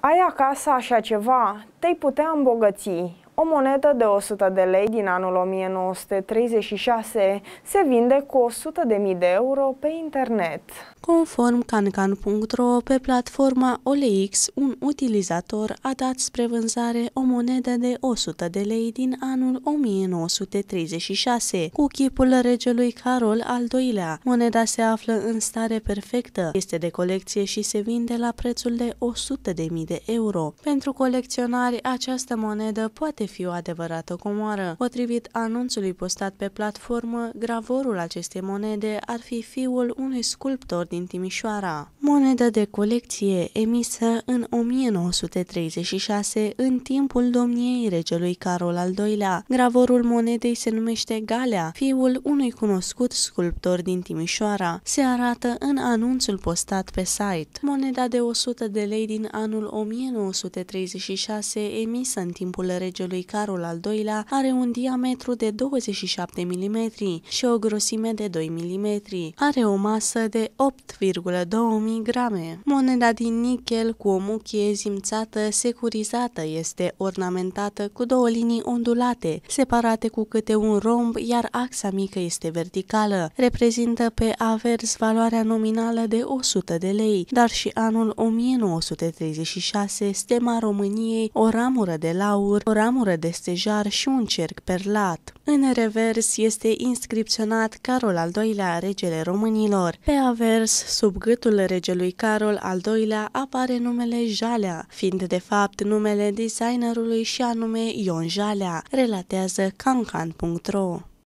Ai acasă așa ceva? Te-ai putea îmbogăți. O monetă de 100 de lei din anul 1936 se vinde cu 100 de mii de euro pe internet. Conform cancan.ro, pe platforma OLX, un utilizator a dat spre vânzare o monedă de 100 de lei din anul 1936, cu chipul regelui Carol al II-lea. Moneda se află în stare perfectă, este de colecție și se vinde la prețul de mii de euro. Pentru colecționari, această monedă poate fi o adevărată comoară. Potrivit anunțului postat pe platformă, gravorul acestei monede ar fi fiul unui sculptor din Timișoara monedă de colecție emisă în 1936 în timpul domniei regelui Carol al II-lea. Gravorul monedei se numește Galea, fiul unui cunoscut sculptor din Timișoara. Se arată în anunțul postat pe site. Moneda de 100 de lei din anul 1936 emisă în timpul regelui Carol al II-lea are un diametru de 27 mm și o grosime de 2 mm. Are o masă de 8,2 mm grame. Moneda din nichel cu o muchie zimțată securizată este ornamentată cu două linii ondulate, separate cu câte un romb, iar axa mică este verticală. Reprezintă pe avers valoarea nominală de 100 de lei, dar și anul 1936 stema României o ramură de laur, o ramură de stejar și un cerc perlat. În revers este inscripționat Carol al II-lea, regele românilor. Pe avers, sub gâtul regelui Carol al II-lea apare numele Jalea, fiind de fapt numele designerului și anume Ion Jalea, relatează cancan.ro.